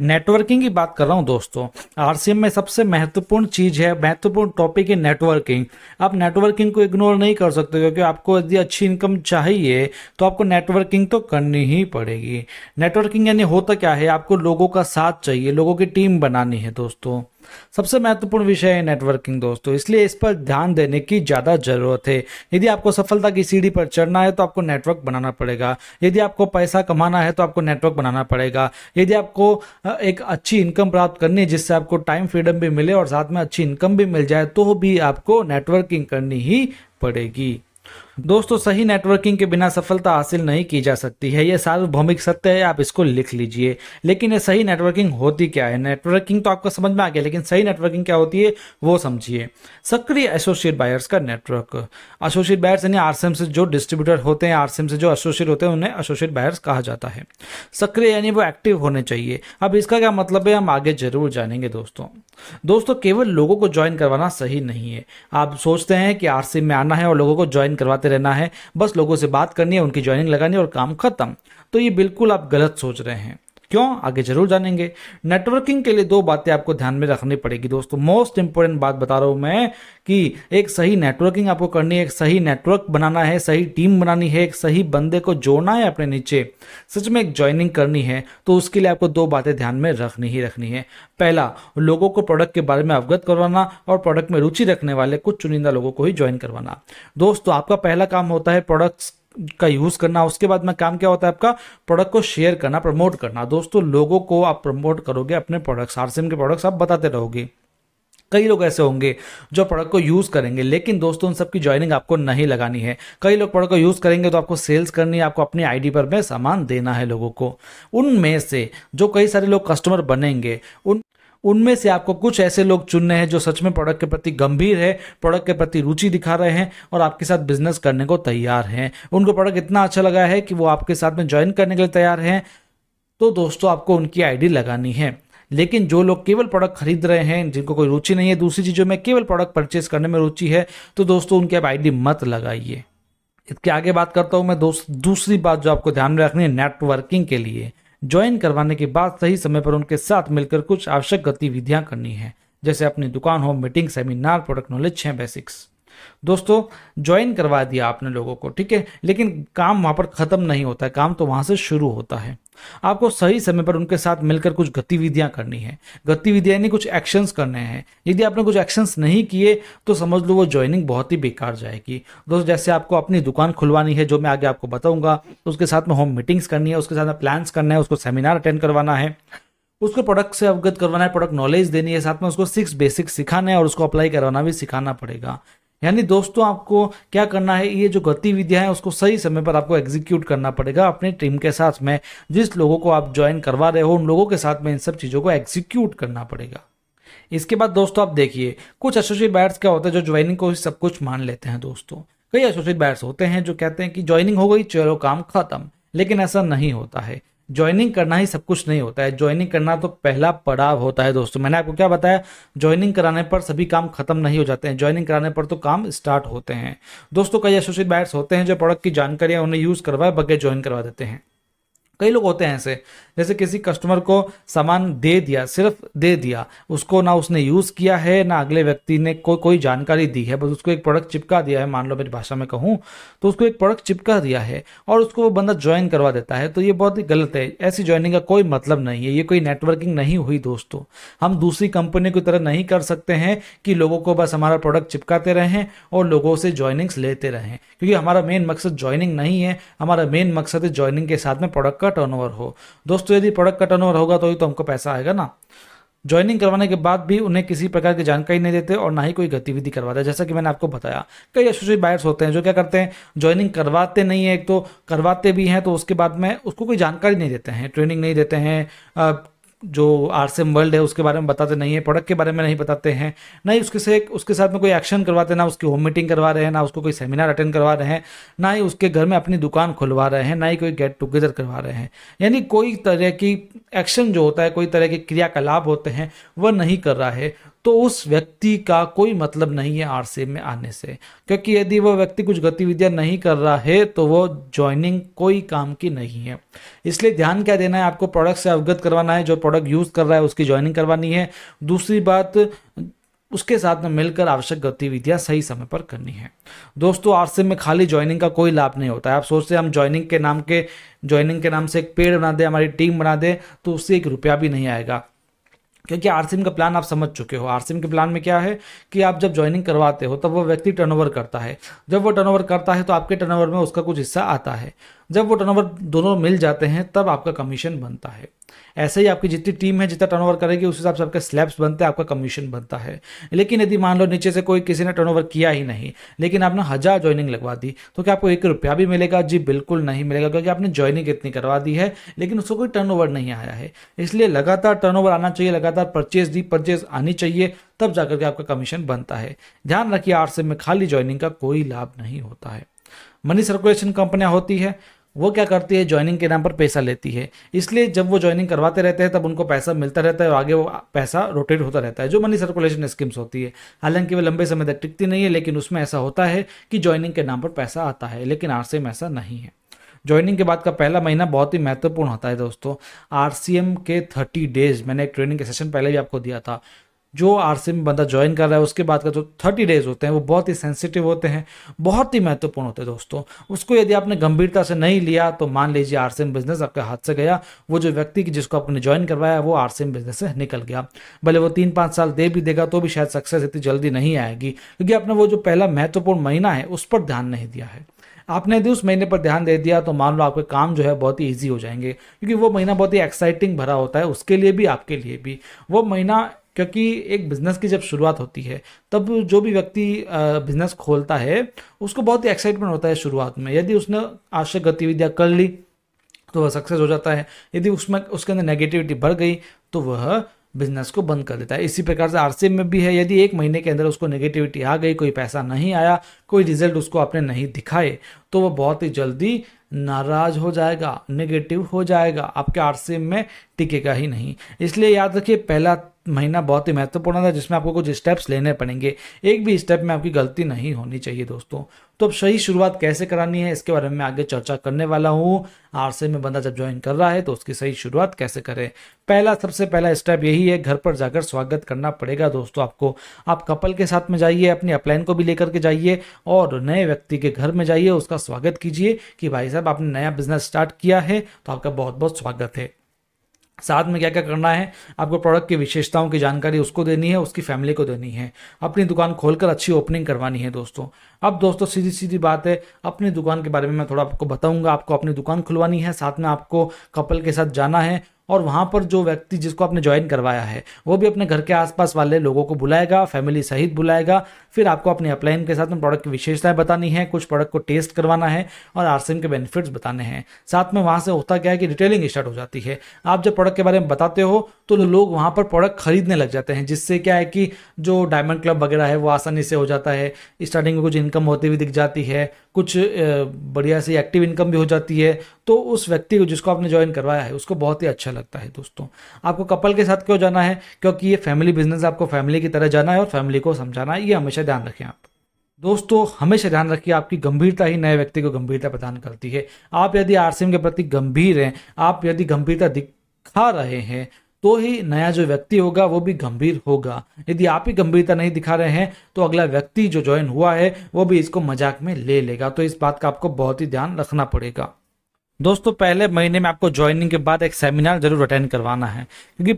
networking की बात कर रहा हूँ दोस्तों आरसीएम में सबसे महत्वपूर्ण चीज है महत्वपूर्ण टॉपिक है नेटवर्किंग आप नेटवर्किंग को इग्नोर नहीं कर सकते क्योंकि आपको यदि अच्छी इनकम चाहिए तो आपको नेटवर्किंग तो करनी ही पड़ेगी नेटवर्किंग यानी होता क्या है आपको लोगों का साथ चाहिए लोगों की टीम बनानी है दोस्तों सबसे महत्वपूर्ण विषय है नेटवर्किंग दोस्तों इसलिए इस पर ध्यान देने की ज़्यादा जरूरत है यदि आपको सफलता की सीढ़ी पर चढ़ना है तो आपको नेटवर्क बनाना पड़ेगा यदि आपको पैसा कमाना है तो आपको नेटवर्क बनाना पड़ेगा यदि आपको एक अच्छी इनकम प्राप्त करनी है जिससे आपको टाइम फ्रीडम भी मिले और साथ में अच्छी इनकम भी मिल जाए तो भी आपको नेटवर्किंग करनी ही पड़ेगी दोस्तों सही नेटवर्किंग के बिना सफलता हासिल नहीं की जा सकती है यह सार्वभौमिक सत्य है आप इसको लिख लीजिए लेकिन यह सही नेटवर्किंग होती क्या है नेटवर्किंग तो आपको समझ में आ गया लेकिन सही नेटवर्किंग क्या होती है वो समझिए सक्रिय एसोसिएट बायर्स का नेटवर्क एसोसिएट बायर्स यानी आरसीएम से जो डिस्ट्रीब्यूटर होते हैं आरसीएम से जो एसोसिएट होते हैं उन्हें एसोसिएट बायर्स कहा जाता है सक्रिय यानी वो एक्टिव होने चाहिए अब इसका क्या मतलब है हम आगे जरूर जानेंगे दोस्तों दोस्तों केवल लोगों को ज्वाइन करवाना सही नहीं है आप सोचते हैं कि आरसीएम में आना है और लोगों को ज्वाइन करवाते आते रहना है बस लोगों से बात करनी है उनकी ज्वाइनिंग लगानी है और काम खत्म तो ये बिल्कुल आप गलत सोच रहे हैं क्यों आगे जरूर जानेंगे नेटवर्किंग के लिए दो बातें आपको ध्यान में रखनी पड़ेगी दोस्तों मोस्ट इंपॉर्टेंट बात बता रहा हूं मैं कि एक सही नेटवर्किंग आपको करनी है एक सही नेटवर्क बनाना है सही टीम बनानी है एक सही बंदे को जोड़ना है अपने नीचे सच में एक ज्वाइनिंग करनी है तो उसके लिए आपको दो बातें ध्यान में रखनी ही रखनी है पहला लोगों को प्रोडक्ट के बारे में अवगत करवाना और प्रोडक्ट में रुचि रखने वाले कुछ चुनिंदा लोगों को ही ज्वाइन करवाना दोस्तों आपका पहला काम होता है प्रोडक्ट का यूज करना उसके बाद में काम क्या होता है आपका प्रोडक्ट को शेयर करना प्रमोट करना दोस्तों लोगों को आप प्रमोट करोगे अपने प्रोडक्ट्स आरसीएम के प्रोडक्ट्स आप बताते रहोगे कई लोग ऐसे होंगे जो प्रोडक्ट को यूज़ करेंगे लेकिन दोस्तों उन सबकी ज्वाइनिंग आपको नहीं लगानी है कई लोग प्रोडक्ट को यूज़ करेंगे तो आपको सेल्स करनी है आपको अपनी आईडी पर में सामान देना है लोगों को उनमें से जो कई सारे लोग कस्टमर बनेंगे उन उनमें से आपको कुछ ऐसे लोग चुनने हैं जो सच में प्रोडक्ट के प्रति गंभीर है प्रोडक्ट के प्रति रुचि दिखा रहे हैं और आपके साथ बिजनेस करने को तैयार हैं उनको प्रोडक्ट इतना अच्छा लगा है कि वो आपके साथ में ज्वाइन करने के लिए तैयार हैं तो दोस्तों आपको उनकी आईडी लगानी है लेकिन जो लोग केवल प्रोडक्ट खरीद रहे हैं जिनको कोई रुचि नहीं है दूसरी चीज़ों में केवल प्रोडक्ट परचेज करने में रुचि है तो दोस्तों उनकी आप आईडी मत लगाइए इसके आगे बात करता हूं मैं दोस्त दूसरी बात जो आपको ध्यान में रखनी है नेटवर्किंग के लिए ज्वाइन करवाने के बाद सही समय पर उनके साथ मिलकर कुछ आवश्यक गतिविधियां करनी है जैसे अपनी दुकान हो मीटिंग सेमिनार प्रोडक्ट नॉलेज है बेसिक्स दोस्तों ज्वाइन करवा दिया आपने लोगों को ठीक है लेकिन काम वहाँ पर ख़त्म नहीं होता है काम तो वहाँ से शुरू होता है आपको सही समय पर उनके साथ मिलकर कुछ गतिविधियां करनी है गतिविधियां नहीं कुछ एक्शंस करने हैं यदि आपने कुछ एक्शंस नहीं किए तो समझ लो वो ज्वाइनिंग बहुत ही बेकार जाएगी दोस्तों जैसे आपको अपनी दुकान खुलवानी है जो मैं आगे आपको बताऊंगा तो उसके साथ में होम मीटिंग्स करनी है उसके साथ में प्लान्स करना है उसको सेमिनार अटेंड करवाना है उसको प्रोडक्ट से अवगत करवाना है प्रोडक्ट नॉलेज देनी है साथ में उसको सिक्स बेसिक सिखाना है और उसको अप्लाई करवाना भी सिखाना पड़ेगा यानी दोस्तों आपको क्या करना है ये जो गतिविधियां हैं उसको सही समय पर आपको एग्जीक्यूट करना पड़ेगा अपने टीम के साथ में जिस लोगों को आप ज्वाइन करवा रहे हो उन लोगों के साथ में इन सब चीज़ों को एग्जीक्यूट करना पड़ेगा इसके बाद दोस्तों आप देखिए कुछ एसोसिएट बायर्स क्या होता है जो ज्वाइनिंग को सब कुछ मान लेते हैं दोस्तों कई एसोसिएट बायर्स होते हैं जो कहते हैं कि ज्वाइनिंग हो गई चलो काम खत्म लेकिन ऐसा नहीं होता है ज्वाइनिंग करना ही सब कुछ नहीं होता है ज्वाइनिंग करना तो पहला पड़ाव होता है दोस्तों मैंने आपको क्या बताया ज्वाइनिंग कराने पर सभी काम खत्म नहीं हो जाते हैं ज्वाइनिंग कराने पर तो काम स्टार्ट होते हैं दोस्तों कई एसोसिएट बायर्स होते हैं जो प्रोडक्ट की जानकारियां उन्हें यूज़ करवाए बगैर ज्वाइन करवा देते हैं कई लोग होते हैं ऐसे जैसे किसी कस्टमर को सामान दे दिया सिर्फ दे दिया उसको ना उसने यूज़ किया है ना अगले व्यक्ति ने कोई कोई जानकारी दी है बस उसको एक प्रोडक्ट चिपका दिया है मान लो मेरी भाषा में कहूँ तो उसको एक प्रोडक्ट चिपका दिया है और उसको वो बंदा ज्वाइन करवा देता है तो ये बहुत ही गलत है ऐसी ज्वाइनिंग का कोई मतलब नहीं है ये कोई नेटवर्किंग नहीं हुई दोस्तों हम दूसरी कंपनी की तरह नहीं कर सकते हैं कि लोगों को बस हमारा प्रोडक्ट चिपकाते रहें और लोगों से ज्वाइनिंग्स लेते रहें क्योंकि हमारा मेन मकसद ज्वाइनिंग नहीं है हमारा मेन मकसद है ज्वाइनिंग के साथ में प्रोडक्ट का टर्नओवर हो दोस्तों यदि प्रोडक्ट का टर्नओवर होगा तो ही तो हमको पैसा आएगा ना ज्वाइनिंग करवाने के बाद भी उन्हें किसी प्रकार की जानकारी नहीं देते और ना ही कोई गतिविधि करवाते जैसा कि मैंने आपको बताया कई एसोसिएट बायर्स होते हैं जो क्या करते हैं ज्वाइनिंग करवाते नहीं है एक तो करवाते भी हैं तो उसके बाद में उसको कोई जानकारी नहीं देते हैं ट्रेनिंग नहीं देते हैं जो एम वर्ल्ड है उसके बारे में बताते नहीं है प्रोडक्ट के बारे में नहीं बताते हैं ना ही उसके से उसके साथ में कोई एक्शन करवाते ना उसकी होम मीटिंग करवा रहे हैं ना उसको कोई सेमिनार अटेंड करवा रहे हैं ना ही उसके घर में अपनी दुकान खुलवा रहे हैं ना ही कोई गेट टुगेदर करवा रहे हैं यानी कोई तरह की एक्शन जो होता है कोई तरह के क्रियाकलाप होते हैं वह नहीं कर रहा है तो उस व्यक्ति का कोई मतलब नहीं है आर में आने से क्योंकि यदि वह व्यक्ति कुछ गतिविधियां नहीं कर रहा है तो वो ज्वाइनिंग कोई काम की नहीं है इसलिए ध्यान क्या देना है आपको प्रोडक्ट से अवगत करवाना है जो प्रोडक्ट प्रोडक्ट यूज़ कर रहा है उसकी ज्वाइनिंग करवानी है दूसरी बात उसके साथ में मिलकर आवश्यक गतिविधियां सही समय पर करनी है दोस्तों आरसीएम में खाली ज्वाइनिंग का कोई लाभ नहीं होता है आप सोचते हम ज्वाइनिंग के नाम के ज्वाइनिंग के नाम से एक पेड़ बना दें हमारी टीम बना दें तो उससे एक रुपया भी नहीं आएगा क्योंकि आरसीएम का प्लान आप समझ चुके हो आरसीएम के प्लान में क्या है कि आप जब ज्वाइनिंग करवाते हो तब वो व्यक्ति टर्नओवर करता है जब वो टर्नओवर करता है तो आपके टर्नओवर में उसका कुछ हिस्सा आता है जब वो टर्नओवर दोनों मिल जाते हैं तब आपका कमीशन बनता है ऐसे ही आपकी जितनी टीम है जितना टर्नओवर करेगी उस हिसाब से आपके स्लैब्स बनते हैं आपका कमीशन बनता है लेकिन यदि मान लो नीचे से कोई किसी ने टर्नओवर किया ही नहीं लेकिन आपने हज़ार ज्वाइनिंग लगवा दी तो क्या आपको एक रुपया भी मिलेगा जी बिल्कुल नहीं मिलेगा क्योंकि आपने ज्वाइनिंग इतनी करवा दी है लेकिन उसको कोई टर्न नहीं आया है इसलिए लगातार टर्न आना चाहिए लगातार परचेज दी परचेज आनी चाहिए तब जाकर के आपका कमीशन बनता है ध्यान रखिए आरसीएम में खाली ज्वाइनिंग का कोई लाभ नहीं होता है मनी सर्कुलेशन कंपनियां होती है वो क्या करती है ज्वाइनिंग के नाम पर पैसा लेती है इसलिए जब वो ज्वाइनिंग करवाते रहते हैं तब उनको पैसा मिलता रहता है और आगे वो पैसा रोटेट होता रहता है जो मनी सर्कुलेशन स्कीम्स होती है हालांकि वो लंबे समय तक टिकती नहीं है लेकिन उसमें ऐसा होता है कि ज्वाइनिंग के नाम पर पैसा आता है लेकिन आरसीएम में ऐसा नहीं है ज्वाइनिंग के बाद का पहला महीना बहुत ही महत्वपूर्ण होता है दोस्तों आर के थर्टी डेज मैंने एक ट्रेनिंग के सेशन पहले भी आपको दिया था जो आर में बंदा ज्वाइन कर रहा है उसके बाद का जो थर्टी डेज होते हैं वो बहुत ही सेंसिटिव होते हैं बहुत ही महत्वपूर्ण होते हैं दोस्तों उसको यदि आपने गंभीरता से नहीं लिया तो मान लीजिए आर बिजनेस आपके हाथ से गया वो जो व्यक्ति की जिसको आपने ज्वाइन करवाया वो आर बिजनेस से निकल गया भले वो तीन पाँच साल दे भी देगा तो भी शायद सक्सेस इतनी जल्दी नहीं आएगी क्योंकि आपने वो जो पहला महत्वपूर्ण महीना है उस पर ध्यान नहीं दिया है आपने यदि उस महीने पर ध्यान दे दिया तो मान लो आपके काम जो है बहुत ही ईजी हो जाएंगे क्योंकि वो महीना बहुत ही एक्साइटिंग भरा होता है उसके लिए भी आपके लिए भी वो महीना क्योंकि एक बिज़नेस की जब शुरुआत होती है तब जो भी व्यक्ति बिज़नेस खोलता है उसको बहुत ही एक्साइटमेंट होता है शुरुआत में यदि उसने आवश्यक गतिविधियाँ कर ली तो वह सक्सेस हो जाता है यदि उसमें उसके अंदर नेगेटिविटी बढ़ गई तो वह बिजनेस को बंद कर देता है इसी प्रकार से आरसीएम में भी है यदि एक महीने के अंदर उसको नेगेटिविटी आ गई कोई पैसा नहीं आया कोई रिजल्ट उसको आपने नहीं दिखाए तो वह बहुत ही जल्दी नाराज हो जाएगा नेगेटिव हो जाएगा आपके आरसीएम में टिकेगा ही नहीं इसलिए याद रखिए पहला महीना बहुत ही महत्वपूर्ण था जिसमें आपको कुछ स्टेप्स लेने पड़ेंगे एक भी स्टेप में आपकी गलती नहीं होनी चाहिए दोस्तों तो अब सही शुरुआत कैसे करानी है इसके बारे में आगे चर्चा करने वाला हूँ आरसे में बंदा जब ज्वाइन कर रहा है तो उसकी सही शुरुआत कैसे करें पहला सबसे पहला स्टेप यही है घर पर जाकर स्वागत करना पड़ेगा दोस्तों आपको आप कपल के साथ में जाइए अपने अपलाइन को भी लेकर के जाइए और नए व्यक्ति के घर में जाइए उसका स्वागत कीजिए कि भाई साहब आपने नया बिजनेस स्टार्ट किया है तो आपका बहुत बहुत स्वागत है साथ में क्या क्या करना है आपको प्रोडक्ट की विशेषताओं की जानकारी उसको देनी है उसकी फैमिली को देनी है अपनी दुकान खोलकर अच्छी ओपनिंग करवानी है दोस्तों अब दोस्तों सीधी सीधी बात है अपनी दुकान के बारे में मैं थोड़ा आपको बताऊंगा आपको अपनी दुकान खुलवानी है साथ में आपको कपल के साथ जाना है और वहाँ पर जो व्यक्ति जिसको आपने ज्वाइन करवाया है वो भी अपने घर के आसपास वाले लोगों को बुलाएगा फैमिली सहित बुलाएगा फिर आपको अपने अपलाइन के साथ में प्रोडक्ट की विशेषताएं बतानी है कुछ प्रोडक्ट को टेस्ट करवाना है और आरसीएम के बेनिफिट्स बताने हैं साथ में वहाँ से होता क्या है कि रिटेलिंग स्टार्ट हो जाती है आप जब प्रोडक्ट के बारे में बताते हो तो लोग वहाँ पर प्रोडक्ट खरीदने लग जाते हैं जिससे क्या है कि जो डायमंड क्लब वगैरह है वो आसानी से हो जाता है स्टार्टिंग में कुछ इनकम होती हुई दिख जाती है कुछ बढ़िया सी एक्टिव इनकम भी हो जाती है तो उस व्यक्ति को जिसको आपने ज्वाइन करवाया है उसको बहुत ही अच्छा लगता है दोस्तों आपको कपल के साथ क्यों जाना है क्योंकि ये फैमिली बिजनेस आपको फैमिली की तरह जाना है और फैमिली को समझाना है ये हमेशा ध्यान रखें आप दोस्तों हमेशा ध्यान रखिए आपकी गंभीरता ही नए व्यक्ति को गंभीरता प्रदान करती है आप यदि आरसीएम के प्रति गंभीर हैं आप यदि गंभीरता दिखा रहे हैं तो ही नया जो व्यक्ति होगा वो भी गंभीर होगा यदि आप ही गंभीरता नहीं दिखा रहे हैं तो अगला व्यक्ति जो ज्वाइन हुआ है वो भी इसको मजाक में ले लेगा तो इस बात का आपको बहुत ही ध्यान रखना पड़ेगा दोस्तों पहले महीने में आपको ज्वाइनिंग के बाद एक सेमिनार जरूर अटेंड करवाना है क्योंकि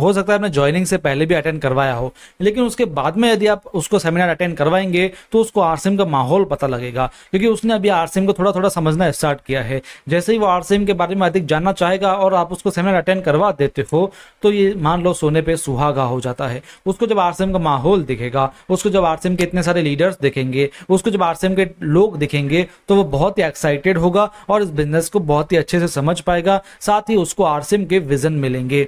हो सकता है आपने ज्वाइनिंग से पहले भी अटेंड करवाया हो लेकिन उसके बाद में यदि आप उसको सेमिनार अटेंड करवाएंगे तो उसको आरसीएम का माहौल पता लगेगा क्योंकि उसने अभी आरसीएम को थोड़ा थोड़ा समझना स्टार्ट किया है जैसे ही वो आरसीएम के बारे में अधिक जानना चाहेगा और आप उसको सेमिनार अटेंड करवा देते हो तो ये मान लो सोने पर सुहागा हो जाता है उसको जब आरसीएम का माहौल दिखेगा उसको जब आरसीएम के इतने सारे लीडर्स देखेंगे उसको जब आरसीएम के लोग दिखेंगे तो वो बहुत ही एक्साइटेड होगा और इस बिजनेस इसको बहुत ही अच्छे से समझ पाएगा साथ ही उसको आरसीएम के विजन मिलेंगे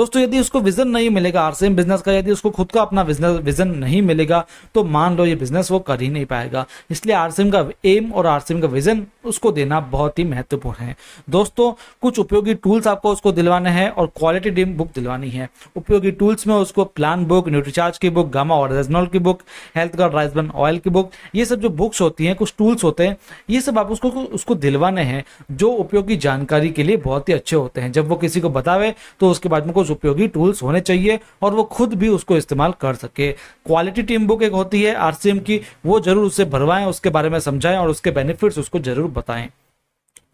दोस्तों यदि उसको विजन नहीं मिलेगा आरसीएम बिजनेस का यदि उसको खुद का अपना विजन नहीं मिलेगा तो मान लो ये बिजनेस वो कर ही नहीं पाएगा इसलिए आरसीएम का एम और आरसीएम का विजन उसको देना बहुत ही महत्वपूर्ण है दोस्तों कुछ उपयोगी टूल्स आपको उसको दिलवाने हैं और क्वालिटी डीम बुक दिलवानी है उपयोगी टूल्स में उसको प्लान बुक न्यूट्रीचार्ज की बुक गामा ऑरिजिनल की book Health Guard rice bran oil की बुक ये सब जो बुक्स होती हैं कुछ टूल्स होते हैं ये सब आप उसको उसको दिलवाने हैं जो जो उपयोगी जानकारी के लिए बहुत ही अच्छे होते हैं जब वो किसी को बतावे तो उसके बाद में कुछ उपयोगी टूल्स होने चाहिए और वो खुद भी उसको इस्तेमाल कर सके क्वालिटी टीम बुक एक होती है आरसीएम की वो जरूर उसे भरवाएं उसके बारे में समझाएं और उसके बेनिफिट्स उसको जरूर बताएं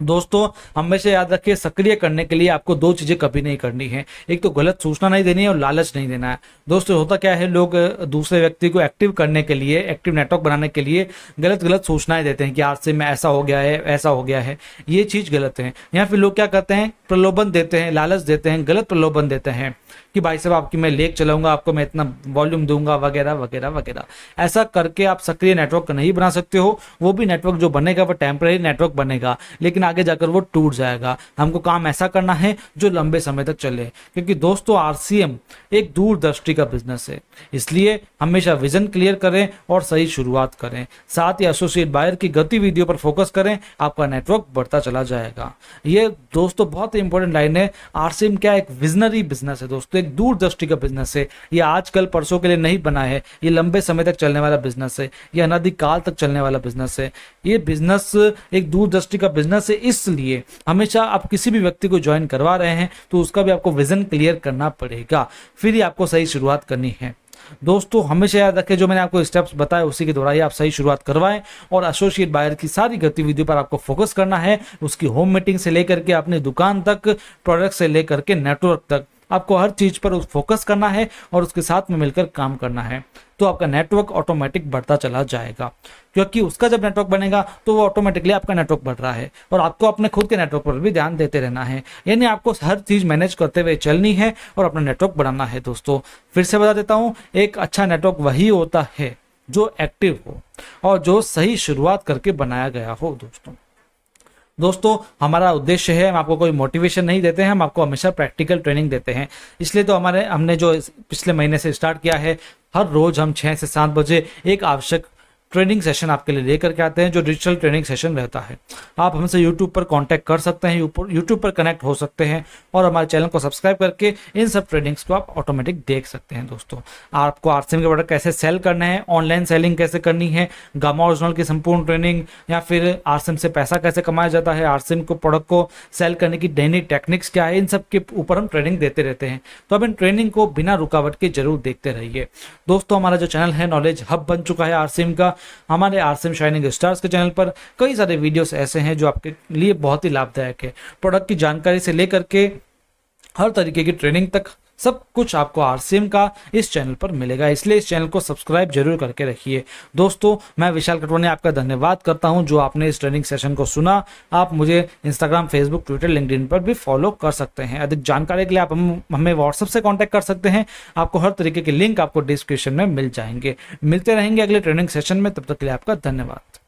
दोस्तों हमेशा याद रखिए सक्रिय करने के लिए आपको दो चीजें कभी नहीं करनी है एक तो गलत सूचना नहीं देनी है और लालच नहीं देना है दोस्तों होता क्या है लोग दूसरे व्यक्ति को एक्टिव करने के लिए एक्टिव नेटवर्क बनाने के लिए गलत गलत सूचनाएं देते हैं कि आज से मैं ऐसा हो गया है ऐसा हो गया है ये चीज गलत है या फिर लोग क्या करते हैं प्रलोभन देते हैं लालच देते हैं गलत प्रलोभन देते हैं कि भाई साहब आपकी मैं लेक चलाऊंगा आपको मैं इतना वॉल्यूम दूंगा वगैरह वगैरह वगैरह ऐसा करके आप सक्रिय नेटवर्क नहीं बना सकते हो वो भी नेटवर्क जो बनेगा वो टेम्पररी नेटवर्क बनेगा लेकिन आगे जाकर वो टूट जाएगा हमको काम ऐसा करना है जो लंबे समय तक चले क्योंकि दोस्तों आरसीएम एक दूरदृष्टि का बिजनेस है इसलिए हमेशा विजन क्लियर करें और सही शुरुआत करें साथ ही एसोसिएट बायर की गतिविधियों पर फोकस करें आपका नेटवर्क बढ़ता चला जाएगा ये दोस्तों बहुत इंपॉर्टेंट लाइन है आरसीएम क्या एक विजनरी बिजनेस है दोस्तों एक दूरदृष्टि का बिजनेस है यह आजकल परसों के लिए नहीं बना है ये लंबे समय तक चलने वाला बिजनेस है यह अनाधिकाल तक चलने वाला बिजनेस है ये बिजनेस एक दूरदृष्टि का बिजनेस है इसलिए हमेशा आप किसी भी व्यक्ति को ज्वाइन करवा रहे हैं तो उसका भी आपको विजन क्लियर करना पड़ेगा फिर ही आपको सही शुरुआत करनी है दोस्तों हमेशा याद रखें जो मैंने आपको स्टेप्स बताए उसी के द्वारा ही आप सही शुरुआत करवाएं और एसोसिएट बायर की सारी गतिविधियों पर आपको फोकस करना है उसकी होम मीटिंग से लेकर के अपनी दुकान तक प्रोडक्ट से लेकर के नेटवर्क तक आपको हर चीज पर फोकस करना है और उसके साथ में मिलकर काम करना है तो आपका नेटवर्क ऑटोमेटिक बढ़ता चला जाएगा क्योंकि उसका जब नेटवर्क बनेगा तो वो ऑटोमेटिकली आपका नेटवर्क बढ़ रहा है और आपको अपने खुद के नेटवर्क पर भी ध्यान देते रहना है यानी आपको हर चीज़ मैनेज करते हुए चलनी है और अपना नेटवर्क बढ़ाना है दोस्तों फिर से बता देता हूँ एक अच्छा नेटवर्क वही होता है जो एक्टिव हो और जो सही शुरुआत करके बनाया गया हो दोस्तों दोस्तों हमारा उद्देश्य है हम आपको कोई मोटिवेशन नहीं देते हैं हम आपको हमेशा प्रैक्टिकल ट्रेनिंग देते हैं इसलिए तो हमारे हमने जो पिछले महीने से स्टार्ट किया है हर रोज हम छः से सात बजे एक आवश्यक ट्रेनिंग सेशन आपके लिए लेकर के आते हैं जो डिजिटल ट्रेनिंग सेशन रहता है आप हमसे यूट्यूब पर कॉन्टैक्ट कर सकते हैं यूट्यूब पर कनेक्ट हो सकते हैं और हमारे चैनल को सब्सक्राइब करके इन सब ट्रेनिंग्स को आप ऑटोमेटिक देख सकते हैं दोस्तों आपको आरसीएम के प्रोडक्ट कैसे सेल करना है ऑनलाइन सेलिंग कैसे करनी है गामा ओरिजिनल की संपूर्ण ट्रेनिंग या फिर आरसीएम से पैसा कैसे कमाया जाता है आरसीएम को प्रोडक्ट को सेल करने की डेनी टेक्निक्स क्या है इन सब के ऊपर हम ट्रेनिंग देते रहते हैं तो अब इन ट्रेनिंग को बिना रुकावट के जरूर देखते रहिए दोस्तों हमारा जो चैनल है नॉलेज हब बन चुका है आरसीएम का हमारे आरसीएम शाइनिंग स्टार्स के चैनल पर कई सारे वीडियोस ऐसे हैं जो आपके लिए बहुत ही लाभदायक है प्रोडक्ट की जानकारी से लेकर के हर तरीके की ट्रेनिंग तक सब कुछ आपको आर का इस चैनल पर मिलेगा इसलिए इस चैनल को सब्सक्राइब जरूर करके रखिए दोस्तों मैं विशाल कटवानी आपका धन्यवाद करता हूँ जो आपने इस ट्रेनिंग सेशन को सुना आप मुझे इंस्टाग्राम फेसबुक ट्विटर लिंकड पर भी फॉलो कर सकते हैं अधिक जानकारी के लिए आप हम हमें व्हाट्सअप से कॉन्टैक्ट कर सकते हैं आपको हर तरीके के लिंक आपको डिस्क्रिप्शन में मिल जाएंगे मिलते रहेंगे अगले ट्रेनिंग सेशन में तब तक के लिए आपका धन्यवाद